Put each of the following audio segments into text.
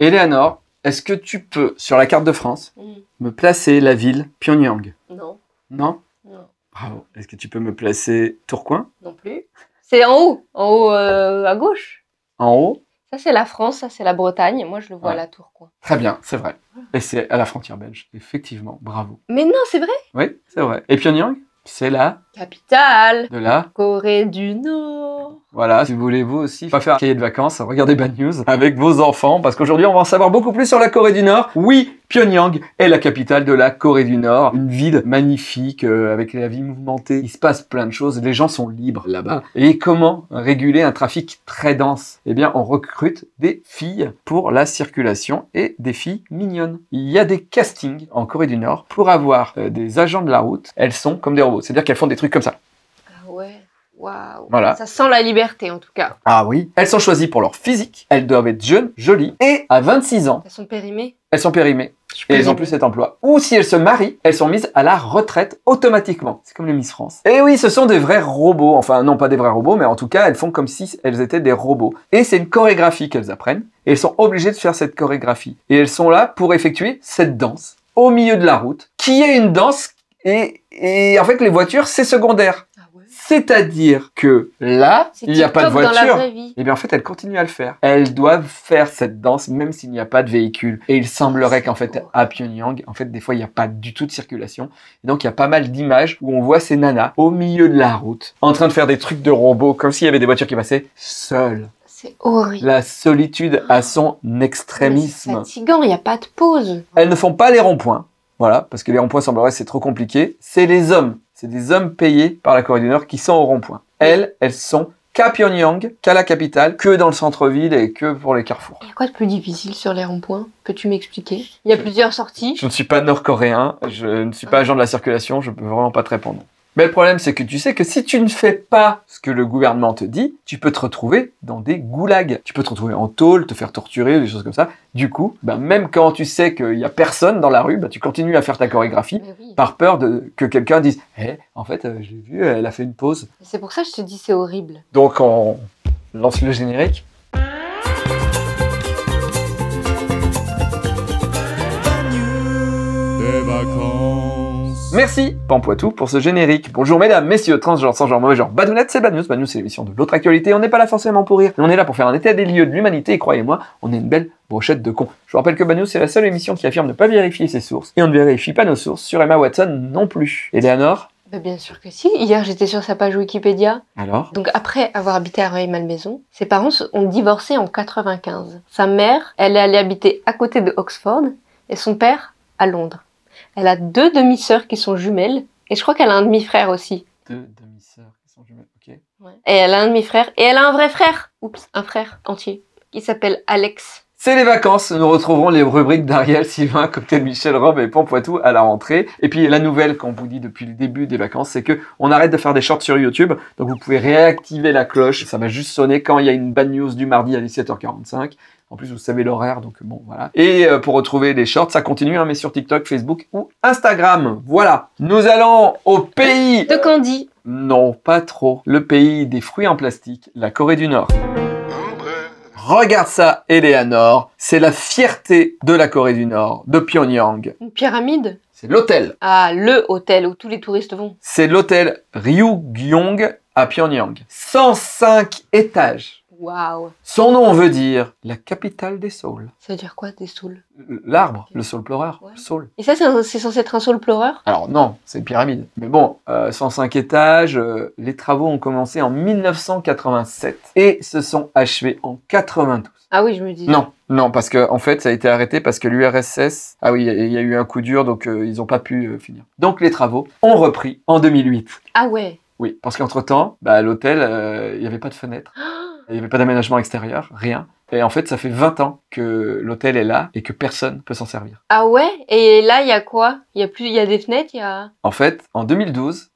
Eleanor, est-ce que tu peux, sur la carte de France, mm. me placer la ville Pyongyang Non. Non Non. Bravo. Est-ce que tu peux me placer Tourcoing Non plus. C'est en haut, en haut euh, à gauche. En haut Ça, c'est la France, ça, c'est la Bretagne. Moi, je le vois à la Tourcoing. Très bien, c'est vrai. Et c'est à la frontière belge, effectivement. Bravo. Mais non, c'est vrai Oui, c'est vrai. Et Pyongyang, c'est là capitale de la Corée du Nord. Voilà, si vous voulez vous aussi pas faire un cahier de vacances, regardez Bad News avec vos enfants, parce qu'aujourd'hui on va en savoir beaucoup plus sur la Corée du Nord. Oui, Pyongyang est la capitale de la Corée du Nord, une ville magnifique, euh, avec la vie mouvementée, il se passe plein de choses, les gens sont libres là-bas. Et comment réguler un trafic très dense Eh bien, on recrute des filles pour la circulation et des filles mignonnes. Il y a des castings en Corée du Nord pour avoir euh, des agents de la route, elles sont comme des robots, c'est-à-dire qu'elles font des comme ça. Ah ouais. Voilà. Ça sent la liberté en tout cas. Ah oui. Elles sont choisies pour leur physique. Elles doivent être jeunes, jolies et à 26 ans. Elles sont périmées. Elles sont périmées. Et elles ont plus cet emploi. Ou si elles se marient, elles sont mises à la retraite automatiquement. C'est comme les Miss France. Et eh oui, ce sont des vrais robots. Enfin, non pas des vrais robots, mais en tout cas, elles font comme si elles étaient des robots. Et c'est une chorégraphie qu'elles apprennent. elles sont obligées de faire cette chorégraphie. Et elles sont là pour effectuer cette danse au milieu de la route, qui est une danse et et en fait, les voitures, c'est secondaire. Ah C'est-à-dire que là, il n'y a pas de voiture. Et eh bien en fait, elles continuent à le faire. Elles doivent faire cette danse même s'il n'y a pas de véhicule. Et il semblerait qu'en fait, à Pyongyang, en fait, des fois, il n'y a pas du tout de circulation. donc, il y a pas mal d'images où on voit ces nanas au milieu de la route, en train de faire des trucs de robots, comme s'il y avait des voitures qui passaient, seules. C'est horrible. La solitude à son extrémisme. C'est fatigant, il n'y a pas de pause. Elles ne font pas les ronds-points. Voilà, parce que les ronds-points semblerait c'est trop compliqué. C'est les hommes, c'est des hommes payés par la Corée du Nord qui sont au rond-point. Elles, elles sont qu'à Pyongyang, qu'à la capitale, que dans le centre-ville et que pour les carrefours. Il y a quoi de plus difficile sur les ronds-points Peux-tu m'expliquer Il y a plusieurs sorties. Je ne suis pas nord-coréen, je ne suis pas ah. agent de la circulation, je ne peux vraiment pas te répondre. Mais le problème, c'est que tu sais que si tu ne fais pas ce que le gouvernement te dit, tu peux te retrouver dans des goulags. Tu peux te retrouver en tôle, te faire torturer, des choses comme ça. Du coup, ben, même quand tu sais qu'il n'y a personne dans la rue, ben, tu continues à faire ta chorégraphie par peur de, que quelqu'un dise eh, En fait, euh, j'ai vu, elle a fait une pause. C'est pour ça que je te dis c'est horrible. Donc, on lance le générique. Merci Pampoitou pour ce générique. Bonjour mesdames, messieurs, transgenres, sans genre, mauvais genre, badounette, c'est Bad News. c'est l'émission de l'autre actualité. On n'est pas là forcément pour rire, mais on est là pour faire un état des lieux de l'humanité. Et croyez-moi, on est une belle brochette de cons. Je vous rappelle que Bad News, c'est la seule émission qui affirme ne pas vérifier ses sources. Et on ne vérifie pas nos sources sur Emma Watson non plus. Eleanor bah bien sûr que si. Hier, j'étais sur sa page Wikipédia. Alors Donc, après avoir habité à Rueil-Malmaison, ses parents ont divorcé en 95. Sa mère, elle est allée habiter à côté de Oxford et son père à Londres. Elle a deux demi-sœurs qui sont jumelles. Et je crois qu'elle a un demi-frère aussi. Deux demi-sœurs qui sont jumelles, ok. Et elle a un demi-frère. Et elle a un vrai frère. Oups, un frère entier. Qui s'appelle Alex. C'est les vacances. Nous retrouverons les rubriques d'Ariel, Sylvain, Cocktail Michel, Rob et Pompoitou à la rentrée. Et puis la nouvelle qu'on vous dit depuis le début des vacances, c'est que on arrête de faire des shorts sur YouTube. Donc vous pouvez réactiver la cloche. Ça va juste sonner quand il y a une bad news du mardi à 17h45. En plus, vous savez l'horaire, donc bon, voilà. Et euh, pour retrouver des shorts, ça continue, hein, mais sur TikTok, Facebook ou Instagram. Voilà. Nous allons au pays de Candy. Non, pas trop. Le pays des fruits en plastique, la Corée du Nord. Regarde ça, Eleanor. C'est la fierté de la Corée du Nord, de Pyongyang. Une pyramide C'est l'hôtel. Ah, le hôtel où tous les touristes vont. C'est l'hôtel Ryugyong à Pyongyang. 105 étages. Waouh Son nom veut dire la capitale des saules. Ça veut dire quoi, des saules L'arbre, le saule pleureur, saule. Et ça, c'est censé être un saule pleureur Alors non, c'est une pyramide. Mais bon, 105 euh, étages, euh, les travaux ont commencé en 1987 et se sont achevés en 92. Ah oui, je me dis. Non, non, parce que en fait, ça a été arrêté parce que l'URSS. Ah oui, il y, a eu un coup dur, donc euh, ils n'ont pas pu finir. Donc les travaux ont repris en 2008. Ah ouais. Oui, parce qu'entre temps, bah, à l'hôtel, il n'y avait pas de fenêtre. Ah il n'y avait pas d'aménagement extérieur, rien. Et en fait, ça fait 20 ans que l'hôtel est là et que personne ne peut s'en servir. Ah ouais Et là, il y a quoi Il y a plus, il y a des fenêtres, y a. En fait, en 2012.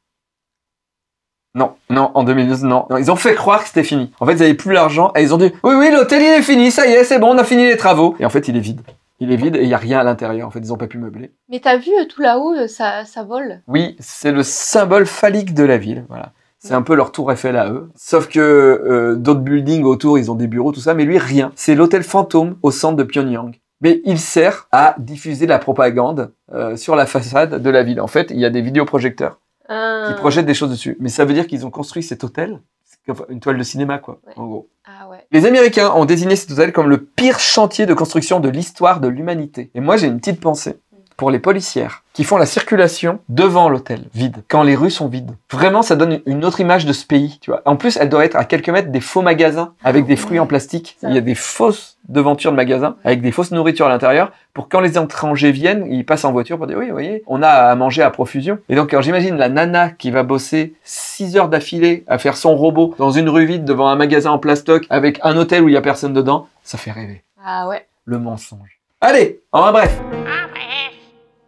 Non, non, en 2012, non. ils ont fait croire que c'était fini. En fait, ils n'avaient plus l'argent et ils ont dit Oui, oui, l'hôtel, il est fini, ça y est, c'est bon, on a fini les travaux. Et en fait, il est vide. Il est vide et il n'y a rien à l'intérieur. En fait, ils n'ont pas pu meubler. Mais t'as vu, euh, tout là-haut, euh, ça, ça vole. Oui, c'est le symbole phallique de la ville. Voilà. C'est un peu leur tour Eiffel à eux. Sauf que euh, d'autres buildings autour, ils ont des bureaux, tout ça, mais lui, rien. C'est l'hôtel fantôme au centre de Pyongyang. Mais il sert à diffuser la propagande euh, sur la façade de la ville. En fait, il y a des vidéoprojecteurs ah. qui projettent des choses dessus. Mais ça veut dire qu'ils ont construit cet hôtel, une toile de cinéma, quoi, en gros. Ah ouais. Les Américains ont désigné cet hôtel comme le pire chantier de construction de l'histoire de l'humanité. Et moi, j'ai une petite pensée pour les policières qui font la circulation devant l'hôtel vide, quand les rues sont vides. Vraiment, ça donne une autre image de ce pays, tu vois. En plus, elle doit être à quelques mètres des faux magasins avec des fruits en plastique. Il y a des fausses devantures de magasins avec des fausses nourritures à l'intérieur pour quand les étrangers viennent, ils passent en voiture pour dire oui, vous voyez, on a à manger à profusion. Et donc, j'imagine la nana qui va bosser 6 heures d'affilée à faire son robot dans une rue vide devant un magasin en plastoc avec un hôtel où il y a personne dedans, ça fait rêver. Ah ouais. Le mensonge. Allez, en bref.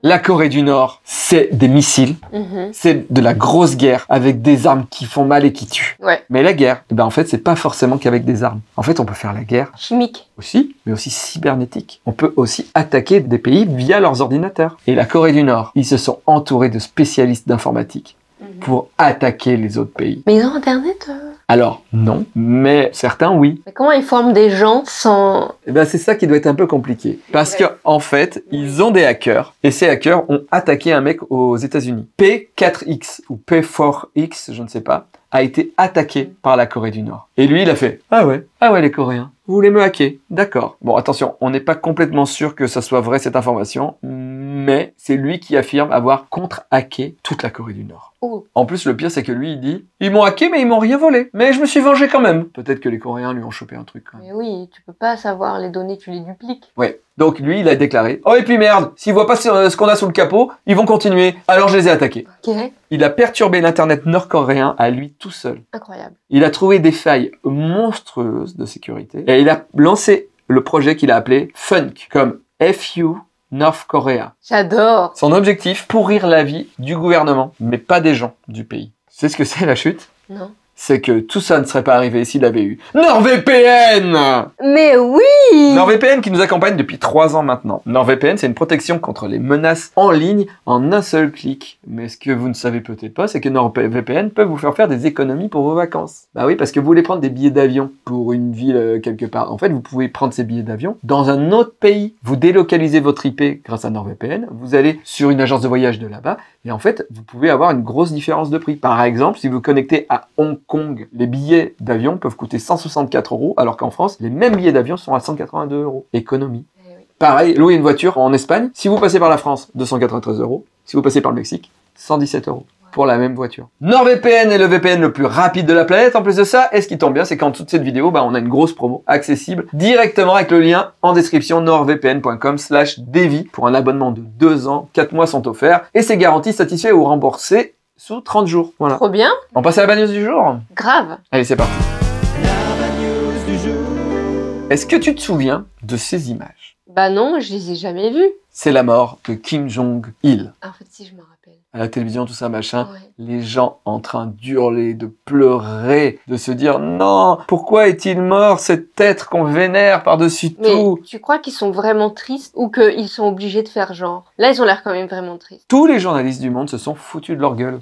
La Corée du Nord, c'est des missiles, mhm. c'est de la grosse guerre avec des armes qui font mal et qui tuent. Mais la guerre, eh ben, en fait, c'est pas forcément qu'avec des armes. En fait, on peut faire la guerre chimique aussi, mais aussi cybernétique. On peut aussi attaquer des pays via leurs ordinateurs. Et la Corée du Nord, ils se sont entourés de spécialistes d'informatique mhm. pour attaquer les autres pays. Mais ils ont Internet euh alors, non, mais certains, oui. Mais comment ils forment des gens sans... Eh ben c'est ça qui doit être un peu compliqué. Parce que en fait, ils ont des hackers, et ces hackers ont attaqué un mec aux États-Unis. P4X, ou P4X, je ne sais pas, a été attaqué par la Corée du Nord. Et lui, il a fait « Ah ouais, ah ouais les Coréens, vous voulez me hacker D'accord. » Bon, attention, on n'est pas complètement sûr que ça soit vrai cette information, mais c'est lui qui affirme avoir contre-hacké toute la Corée du Nord. Oh. En plus, le pire, c'est que lui, il dit Ils m'ont hacké, mais ils m'ont rien volé. Mais je me suis vengé quand même. Peut-être que les Coréens lui ont chopé un truc. Hein. Mais oui, tu peux pas savoir les données, tu les dupliques. Ouais. Donc lui, il a déclaré Oh, et puis merde, s'ils voient pas euh, ce qu'on a sous le capot, ils vont continuer. Alors je les ai attaqués. Il a perturbé l'Internet nord-coréen à lui tout seul. Incroyable. Il a trouvé des failles monstrueuses de sécurité et il a lancé le projet qu'il a appelé Funk, comme FU North Korea. J'adore. Son objectif, pourrir la vie du gouvernement, mais pas des gens du pays. C'est ce que c'est la chute Non c'est que tout ça ne serait pas arrivé s'il avait eu NordVPN Mais oui NordVPN qui nous accompagne depuis 3 ans maintenant. NordVPN, c'est une protection contre les menaces en ligne en un seul clic. Mais ce que vous ne savez peut-être pas, c'est que NordVPN peut vous faire faire des économies pour vos vacances. Bah oui, parce que vous voulez prendre des billets d'avion pour une ville euh, quelque part. En fait, vous pouvez prendre ces billets d'avion dans un autre pays. Vous délocalisez votre IP grâce à NordVPN, vous allez sur une agence de voyage de là-bas, et en fait, vous pouvez avoir une grosse différence de prix. Par exemple, si vous connectez à Hong Kong, les billets d'avion peuvent coûter 164 euros, alors qu'en France, les mêmes billets d'avion sont à 182 euros. Économie. Eh Pareil, louer une voiture en Espagne, si vous passez par la France, 293 euros. Si vous passez par le Mexique, 117 euros pour la même voiture. NordVPN est le VPN le plus rapide de la planète. En plus de ça, et ce qui tombe bien, c'est qu'en dessous de cette vidéo, bah, on a une grosse promo accessible directement avec le lien en description nordvpn.com slash pour un abonnement de 2 ans. 4 mois sont offerts et c'est garanti satisfait ou remboursé sous 30 jours. Voilà. Trop bien. On passe à la bagnose du jour Grave. Allez, c'est parti. Est-ce que tu te souviens de ces images bah non, je les ai jamais vus. C'est la mort de Kim Jong-il. En fait, si je me rappelle. À la télévision, tout ça, machin. Les gens en train d'hurler, de pleurer, de se dire non, pourquoi est-il mort cet être qu'on vénère par-dessus tout Tu crois qu'ils sont vraiment tristes ou qu'ils sont obligés de faire genre Là, ils ont l'air quand même vraiment tristes. Tous les journalistes du monde se sont foutus de leur gueule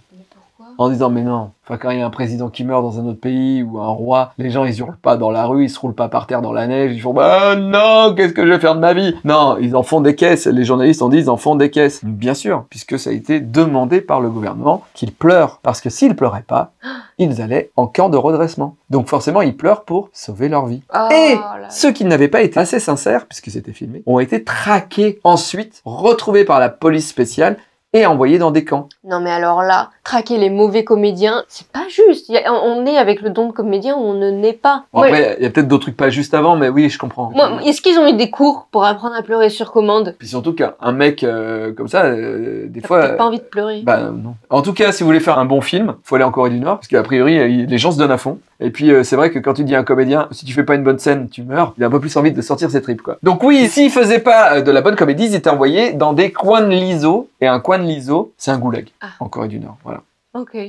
en disant mais non, enfin quand il y a un président qui meurt dans un autre pays ou un roi, les gens ils hurlent pas dans la rue, ils se roulent pas par terre dans la neige, ils font bah non, qu'est-ce que je vais faire de ma vie Non, ils en font des caisses, les journalistes en disent ils en font des caisses. Bien sûr, puisque ça a été demandé par le gouvernement qu'ils pleurent parce que s'ils pleuraient pas, ils allaient en camp de redressement. Donc forcément, ils pleurent pour sauver leur vie. Oh Et ceux qui n'avaient pas été assez sincères puisque c'était filmé, ont été traqués ensuite, retrouvés par la police spéciale et envoyé dans des camps. Non mais alors là, traquer les mauvais comédiens, c'est pas juste. on est avec le don de comédien ou on ne naît pas. il y a peut-être d'autres trucs pas juste avant, mais oui, je comprends. Est-ce qu'ils ont eu des cours pour apprendre à pleurer sur commande Puis surtout qu'un mec euh, comme ça, euh, des fois... pas envie de pleurer. Bah non. En tout cas, si vous voulez faire un bon film, il faut aller en Corée du Nord, parce qu'à priori, les gens se donnent à fond. Et puis euh, c'est vrai que quand tu dis à un comédien, si tu fais pas une bonne scène, tu meurs, il a un peu plus envie de sortir ses tripes quoi. Donc oui, s'il faisait pas euh, de la bonne comédie, ils étaient envoyé dans des coins de l'ISO. Et un coin de l'ISO, c'est un goulag ah. en Corée du Nord. Voilà.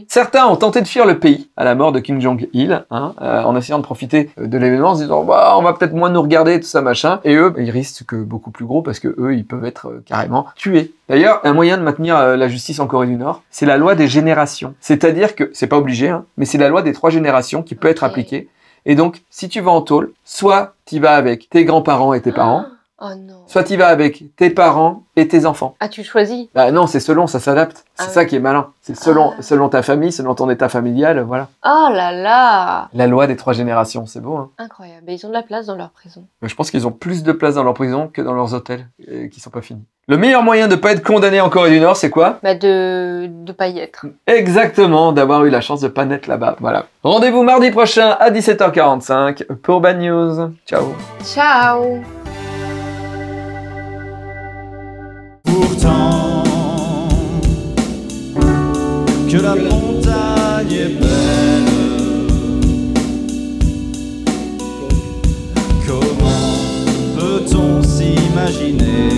Certains ont tenté de fuir le pays à la mort de Kim Jong-il, hein, euh, en essayant de profiter euh, de l'événement, en se disant bah, on va peut-être moins nous regarder, tout ça machin. Et eux, ils risquent que beaucoup plus gros parce que eux, ils peuvent être euh, carrément tués. D'ailleurs, un moyen de maintenir la justice en Corée du Nord, c'est la loi des générations. C'est-à-dire que c'est pas obligé, hein, mais c'est la loi des trois générations qui peut être appliquée. Et donc, si tu vas en tôle, soit tu vas avec tes grands-parents et tes ah. parents, Oh non. Soit tu vas avec tes parents et tes enfants. As-tu ah, choisi Bah non, c'est selon, ça s'adapte. Ah c'est ça qui est malin. C'est selon, ah. selon ta famille, selon ton état familial, voilà. Oh là là La loi des trois générations, c'est beau, hein Incroyable. Mais ils ont de la place dans leur prison. Bah, je pense qu'ils ont plus de place dans leur prison que dans leurs hôtels qui euh, qui sont pas finis. Le meilleur moyen de ne pas être condamné en Corée du Nord, c'est quoi Bah de ne pas y être. Exactement, d'avoir eu la chance de pas naître là-bas, voilà. Rendez-vous mardi prochain à 17h45 pour Bad News. Ciao Ciao pourtant que la montagne est belle. Comment peut-on s'imaginer?